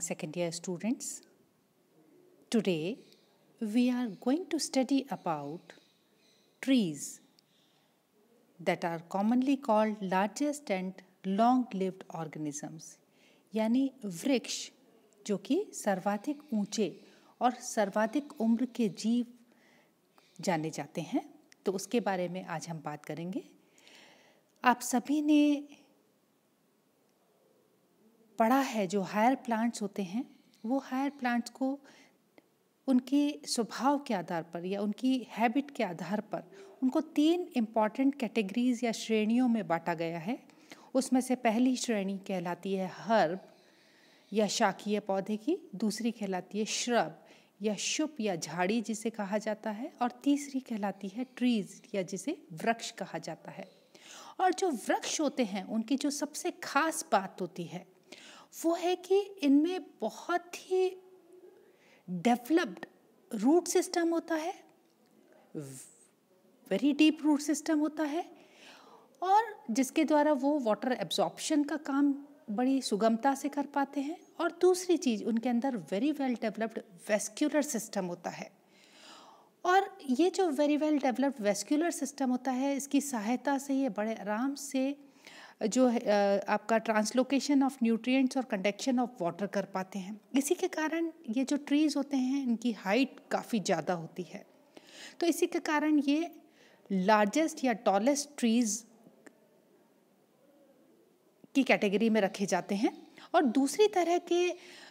young second year students. Today we are going to study about trees that are commonly called largest and long lived organisms yani vriksh, jo ki sarvadhik unche aur sarvadhik umr ke jeev jane jate hain. तो उसके बारे में आज हम बात करेंगे आप सभी ने पढ़ा है जो हायर प्लांट्स होते हैं वो हायर प्लांट्स को उनके स्वभाव के आधार पर या उनकी हैबिट के आधार पर उनको तीन इम्पॉर्टेंट कैटेगरीज या श्रेणियों में बांटा गया है उसमें से पहली श्रेणी कहलाती है हर्ब या शाकीय पौधे की दूसरी कहलाती है श्रब या शुप या झाड़ी जिसे कहा जाता है और तीसरी कहलाती है ट्रीज या जिसे वृक्ष कहा जाता है और जो वृक्ष होते हैं उनकी जो सबसे खास बात होती है वो है कि इनमें बहुत ही डेवलप्ड रूट सिस्टम होता है वेरी डीप रूट सिस्टम होता है और जिसके द्वारा वो वाटर एब्जॉर्प्शन का काम बड़ी सुगमता से कर पाते हैं और दूसरी चीज़ उनके अंदर very well developed vascular system होता है और ये जो very well developed vascular system होता है इसकी सहायता से ये बड़े आराम से जो आपका ट्रांसलोकेशन ऑफ न्यूट्रिएंट्स और कंडक्शन ऑफ वाटर कर पाते हैं इसी के कारण ये जो ट्रीज़ होते हैं इनकी हाइट काफ़ी ज़्यादा होती है तो इसी के कारण ये लार्जेस्ट या टॉलेस्ट ट्रीज़ की कैटेगरी में रखे जाते हैं और दूसरी तरह के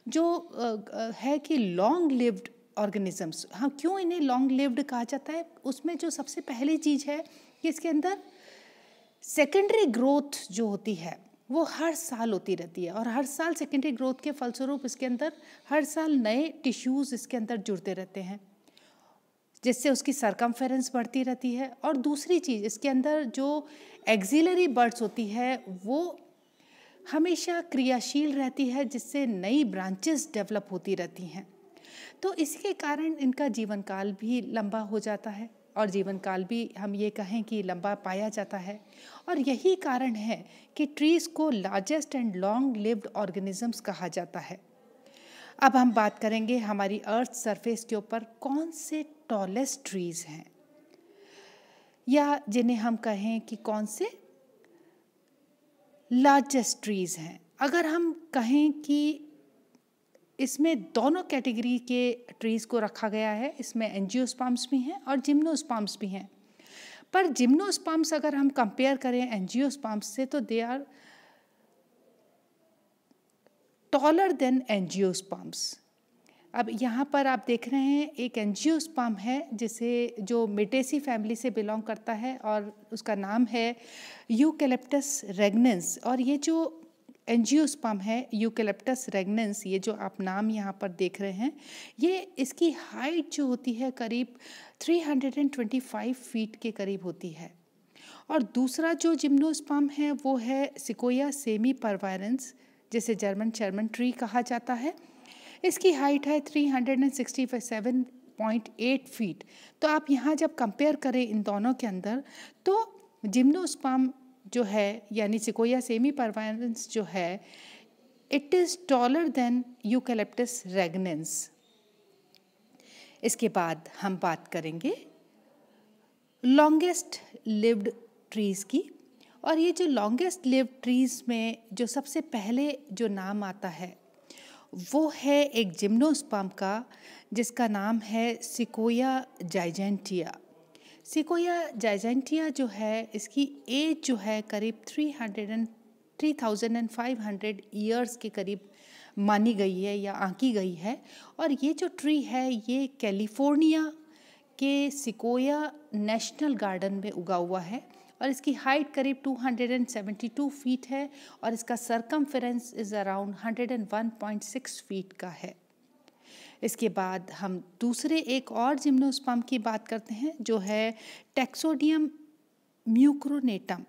जो है कि लॉन्ग लिव्ड ऑर्गेनिजम्स हाँ क्यों इन्हें लॉन्ग लिव्ड कहा जाता है उसमें जो सबसे पहली चीज़ है कि इसके अंदर सेकेंडरी ग्रोथ जो होती है वो हर साल होती रहती है और हर साल सेकेंडरी ग्रोथ के फलस्वरूप इसके अंदर हर साल नए टिश्यूज़ इसके अंदर जुड़ते रहते हैं जिससे उसकी सरकमफेरेंस बढ़ती रहती है और दूसरी चीज़ इसके अंदर जो एक्जिलरी बर्ड्स होती है वो हमेशा क्रियाशील रहती है जिससे नई ब्रांचेस डेवलप होती रहती हैं तो इसके कारण इनका जीवन काल भी लंबा हो जाता है और जीवन काल भी हम ये कहें कि लंबा पाया जाता है और यही कारण है कि ट्रीज़ को largest and long lived organisms कहा जाता है अब हम बात करेंगे हमारी अर्थ सरफेस के ऊपर कौन से टॉलेस्ट ट्रीज़ हैं या जिन्हें हम कहें कि कौन से लार्जेस्ट ट्रीज़ हैं अगर हम कहें कि इसमें दोनों कैटेगरी के ट्रीज़ को रखा गया है इसमें एंजियोस्पाम्स भी हैं और जिम्नोस्पाम्स भी हैं पर जिम्नोस्पाम्स अगर हम कंपेयर करें एंजियोस्पाम्स से तो they are taller than angiosperms अब यहाँ पर आप देख रहे हैं एक एंजियोस्पाम है जिसे जो मिटेसी फैमिली से बिलोंग करता है और उसका नाम है यूकेलेप्टस रेगनेंस और ये जो एंजियोस्पम है यूकेलेप्टस रेगनेंस ये जो आप नाम यहाँ पर देख रहे हैं ये इसकी हाइट जो होती है करीब 325 फीट के करीब होती है और दूसरा जो जिम्नोस्पम है वो है सिकोया सेमी परवायरेंस जिसे जर्मन चर्मन ट्री कहा जाता है इसकी हाइट है 367.8 फीट तो आप यहाँ जब कंपेयर करें इन दोनों के अंदर तो जिम्नोस्पम जो है यानी सिकोया सेमी परवानस जो है it is taller than eucalyptus regnans इसके बाद हम बात करेंगे लॉन्गेस्ट लिव्ड ट्रीज़ की और ये जो लॉन्गेस्ट लिव्ड ट्रीज़ में जो सबसे पहले जो नाम आता है वो है एक जिम्नोस्पम का जिसका नाम है सिकोया जाइजेंटिया सिकोया जाइजेंटिया जो है इसकी एज जो है करीब three hundred and three thousand and five hundred years के करीब मानी गई है या आंकी गई है और ये जो ट्री है ये कैलिफोर्निया के सिकोया नेशनल गार्डन में उगा हुआ है और इसकी हाइट करीब 272 फीट है और इसका सरकम इज़ अराउंड 101.6 फीट का है इसके बाद हम दूसरे एक और जिम्नोस्पम की बात करते हैं जो है टेक्सोडियम म्यूक्रोनेटम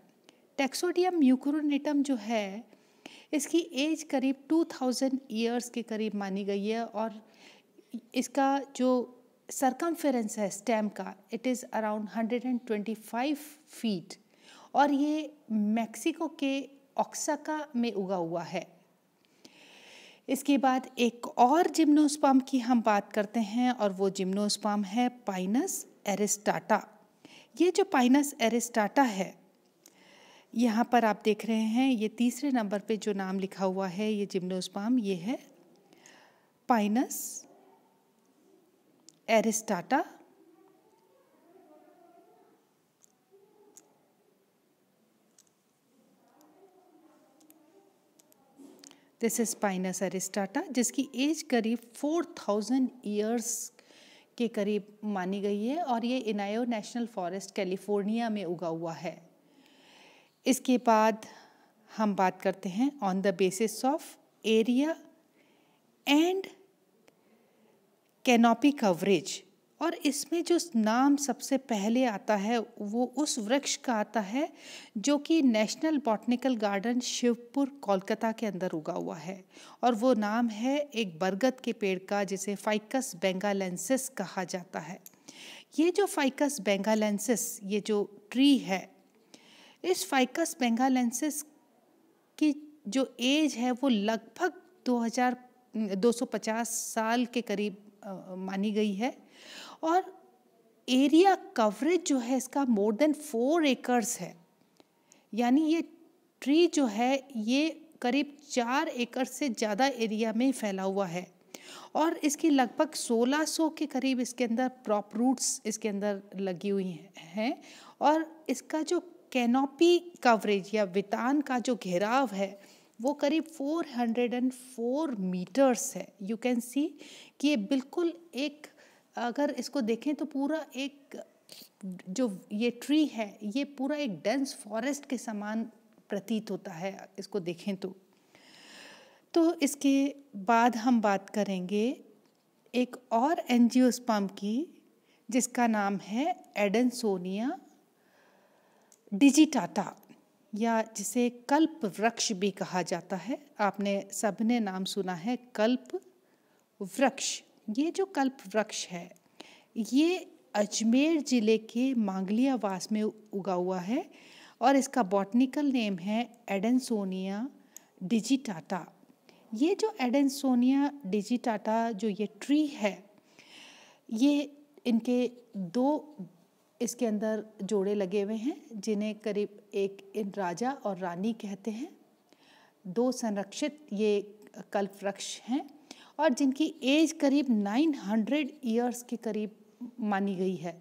टेक्सोडियम म्यूक्रोनेटम जो है इसकी एज करीब 2000 ईयर्स के करीब मानी गई है और इसका जो सरकमफेरेंस है स्टेम का इट इज़ अराउंड 125 फीट और ये मैक्सिको के ऑक्साका में उगा हुआ है इसके बाद एक और जिम्नोस्पाम की हम बात करते हैं और वो जिम्नोस्पाम है पाइनस एरिस्टाटा ये जो पाइनस एरिस्टाटा है यहाँ पर आप देख रहे हैं ये तीसरे नंबर पे जो नाम लिखा हुआ है ये जिम्नोस्पाम ये है pinus aristata this is pinus aristata जिसकी एज करीब फोर थाउजेंड ईयर्स के करीब मानी गई है और ये इनायो नेशनल फॉरेस्ट कैलिफोर्निया में उगा हुआ है इसके बाद हम बात करते हैं on the basis of area and canopy coverage और इसमें जो नाम सबसे पहले आता है वो उस वृक्ष का आता है जो कि national botanical garden Shibpur Kolkata के अंदर उगा हुआ है और वो नाम है एक बरगद के पेड़ का जिसे फाइकस बेंगालेंसिस कहा जाता है ये जो फाइकस बेंगालेंसिस ये जो ट्री है इस फाइकस बेंगालेंसिस की जो एज है वो लगभग 2000 250 साल के करीब मानी गई है और एरिया कवरेज जो है इसका मोर देन फोर एकर्स है यानी ये ट्री जो है ये करीब चार एकड़ से ज़्यादा एरिया में फैला हुआ है और इसकी लगभग 1600 के करीब इसके अंदर प्रॉप रूट्स इसके अंदर लगी हुई हैं और इसका जो कैनोपी कवरेज या वितान का जो घेराव है वो करीब 404 मीटर्स है यू कैन सी कि ये बिल्कुल एक अगर इसको देखें तो पूरा एक जो ये ट्री है ये पूरा एक डेंस फॉरेस्ट के समान प्रतीत होता है इसको देखें तो तो इसके बाद हम बात करेंगे एक और एन की जिसका नाम है एडनसोनिया डिजिटाटा या जिसे कल्प वृक्ष भी कहा जाता है आपने सबने नाम सुना है कल्प वृक्ष ये जो कल्प वृक्ष है ये अजमेर ज़िले के मांगलियावास में उगा हुआ है और इसका बॉटनिकल नेम है एडेंसोनिया डिजिटाटा ये जो एडेंसोनिया डिजिटाटा जो ये ट्री है ये इनके दो इसके अंदर जोड़े लगे हुए हैं जिन्हें करीब एक इन राजा और रानी कहते हैं दो संरक्षित ये कल्प वृक्ष हैं और जिनकी एज करीब 900 ईयर्स के करीब मानी गई है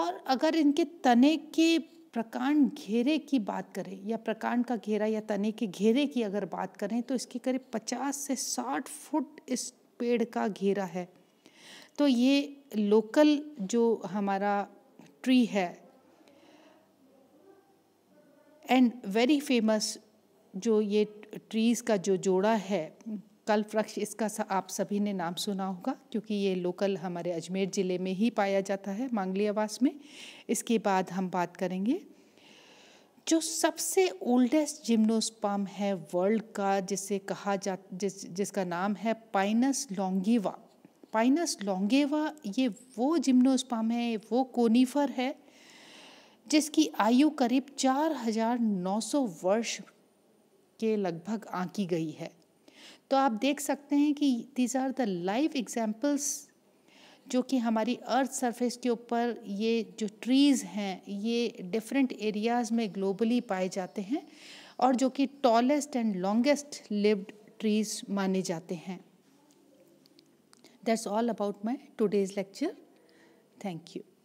और अगर इनके तने के प्रकांड घेरे की बात करें या प्रकांड का घेरा या तने के घेरे की अगर बात करें तो इसके करीब 50 से 60 फुट इस पेड़ का घेरा है तो ये लोकल जो हमारा ट्री है एंड वेरी फेमस जो ये ट्रीज़ का जो जोड़ा है कल्प वृक्ष इसका आप सभी ने नाम सुना होगा क्योंकि ये लोकल हमारे अजमेर ज़िले में ही पाया जाता है मांगली आवास में इसके बाद हम बात करेंगे जो सबसे ओल्डेस्ट जिम्नोस्पाम है वर्ल्ड का जिसे कहा जा जिस जिसका नाम है पाइनस लोंगीवा पाइनस लोंगेवा ये वो जिम्नोस्पाम है वो कोनीफर है जिसकी आयु करीब चार हजार नौ सौ वर्ष के लगभग आंकी गई है तो आप देख सकते हैं कि these are the live examples जो कि हमारी अर्थ सरफेस के ऊपर ये जो ट्रीज़ हैं ये डिफरेंट एरियाज़ में ग्लोबली पाए जाते हैं और जो कि tallest and longest lived trees माने जाते हैं that's all about my today's lecture thank you